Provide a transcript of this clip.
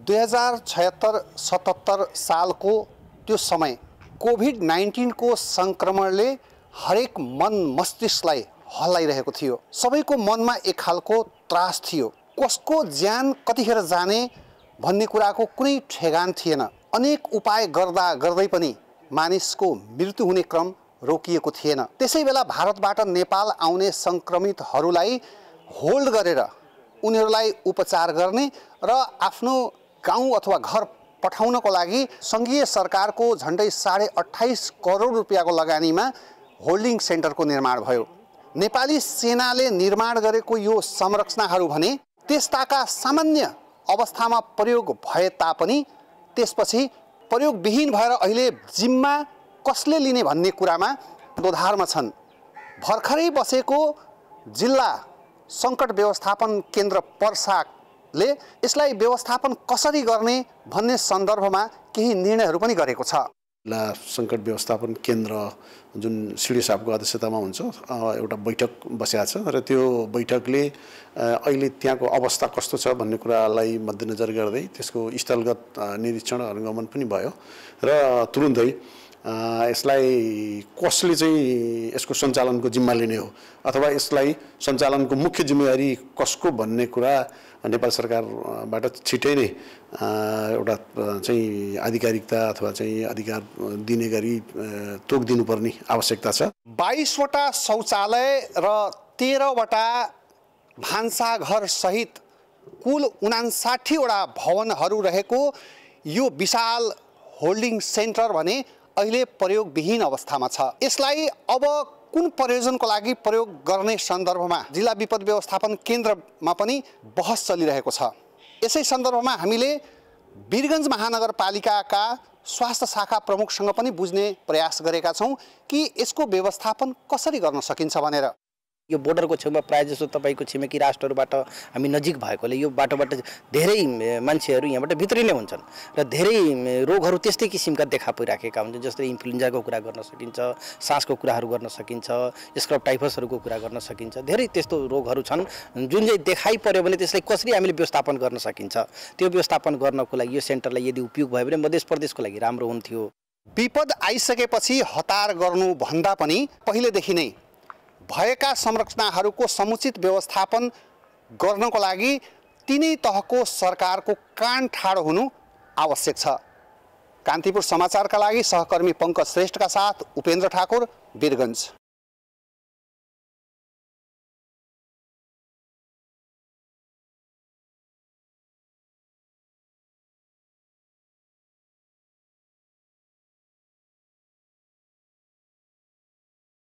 दुई हजार छयत्तर सतहत्तर सालको त्यो समय कोभिड नाइन्टिनको सङ्क्रमणले हरेक मन मस्तिष्कलाई हल्लाइरहेको थियो सबैको मनमा एक खालको त्रास थियो कसको ज्यान कतिखेर जाने भन्ने कुराको कुनै ठेगान थिएन अनेक उपाय गर्दा गर्दै पनि मानिसको मृत्यु हुने क्रम रोकिएको थिएन त्यसै बेला भारतबाट नेपाल आउने सङ्क्रमितहरूलाई होल्ड गरेर उनीहरूलाई उपचार गर्ने र आफ्नो गाउँ अथवा घर पठाउनको लागि सङ्घीय सरकारको झन्डै साढे अठाइस करोड रुपियाँको लगानीमा होल्डिङ सेन्टरको निर्माण भयो नेपाली सेनाले निर्माण गरेको यो संरचनाहरू भने त्यस्ताका सामान्य अवस्थामा प्रयोग भए तापनि त्यसपछि प्रयोगविहीन भएर अहिले जिम्मा कसले लिने भन्ने कुरामा दोधारमा छन् भर्खरै बसेको जिल्ला सङ्कट व्यवस्थापन केन्द्र पर्सा ले यसलाई व्यवस्थापन कसरी गर्ने भन्ने सन्दर्भमा केही निर्णयहरू पनि गरेको छ जिल्ला सङ्कट व्यवस्थापन केन्द्र जुन सिडी साहबको अध्यक्षतामा हुन्छ एउटा बैठक बसेको छ र त्यो बैठकले अहिले त्यहाँको अवस्था कस्तो छ भन्ने कुरालाई मध्यनजर गर्दै त्यसको स्थलगत निरीक्षण अनुगमन पनि भयो र तुरुन्तै यसलाई कसले चाहिँ यसको सञ्चालनको जिम्मा लिने हो अथवा यसलाई सञ्चालनको मुख्य जिम्मेवारी कसको भन्ने कुरा नेपाल सरकारबाट छिटै नै एउटा चाहिँ आधिकारिकता अथवा चाहिँ अधिकार दिने गरी तोक दिनुपर्ने आवश्यकता छ बाइसवटा शौचालय र तेह्रवटा सहित कुल उनासाठीवटा भवनहरू रहेको यो विशाल होल्डिङ सेन्टर भने अहिले प्रयोगविहीन अवस्थामा छ यसलाई अब कुन प्रयोजनको लागि प्रयोग गर्ने सन्दर्भमा जिल्ला विपद व्यवस्थापन केन्द्रमा पनि बहस चलिरहेको छ यसै सन्दर्भमा हामीले वीरगन्ज महानगरपालिकाका स्वास्थ्य शाखा प्रमुखसँग पनि बुझ्ने प्रयास गरेका छौँ कि यसको व्यवस्थापन कसरी गर्न सकिन्छ भनेर यो बोर्डरको छेउमा प्रायः जसो तपाईँको छिमेकी राष्ट्रहरूबाट हामी नजिक भएकोले यो बाटोबाट धेरै मान्छेहरू यहाँबाट नै हुन्छन् र धेरै रोगहरू त्यस्तै किसिमका देखा परिराखेका हुन्छन् जस्तै इन्फ्लुएन्जाको कुरा गर्न सकिन्छ सासको कुराहरू गर्न सकिन्छ स्क्रब टाइफसहरूको कुरा गर्न सकिन्छ धेरै त्यस्तो रोगहरू छन् जुन चाहिँ देखाइ पऱ्यो भने त्यसलाई कसरी हामीले व्यवस्थापन गर्न सकिन्छ त्यो व्यवस्थापन गर्नको लागि यो सेन्टरलाई यदि उपयोग भयो भने मध्य प्रदेशको लागि राम्रो हुन्थ्यो विपद आइसकेपछि हतार गर्नुभन्दा पनि पहिलेदेखि नै भएका संरचनाहरूको समुचित व्यवस्थापन गर्नको लागि तिनै तहको सरकारको कान ठाडो हुनु आवश्यक छ कान्तिपुर समाचारका लागि सहकर्मी पङ्कज श्रेष्ठका साथ उपेन्द्र ठाकुर वीरगन्ज